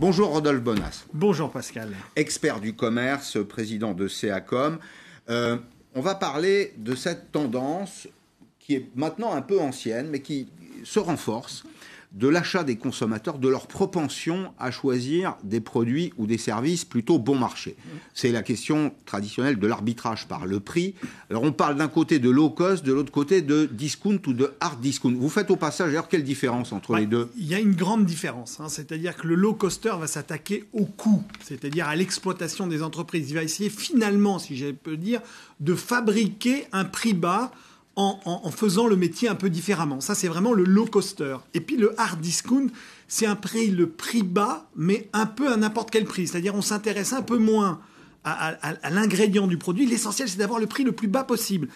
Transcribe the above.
Bonjour Rodolphe Bonas. Bonjour Pascal. Expert du commerce, président de CACOM. Euh, on va parler de cette tendance qui est maintenant un peu ancienne, mais qui se renforce, de l'achat des consommateurs, de leur propension à choisir des produits ou des services plutôt bon marché. C'est la question traditionnelle de l'arbitrage par le prix. Alors on parle d'un côté de low cost, de l'autre côté de discount ou de hard discount. Vous faites au passage alors quelle différence entre les deux Il y a une grande différence, hein. c'est-à-dire que le low coster va s'attaquer au coût, c'est-à-dire à, l'exploitation des entreprises. Il va essayer finalement, si je peux dire, de fabriquer un prix bas en, faisant le métier un peu différemment. Ça, c'est vraiment le low coster. Et puis le hard discount, c'est un prix, le prix bas, mais un peu à n'importe quel prix. C'est-à-dire, on s'intéresse un peu moins à l'ingrédient du produit. L'essentiel, c'est d'avoir le prix le plus bas possible.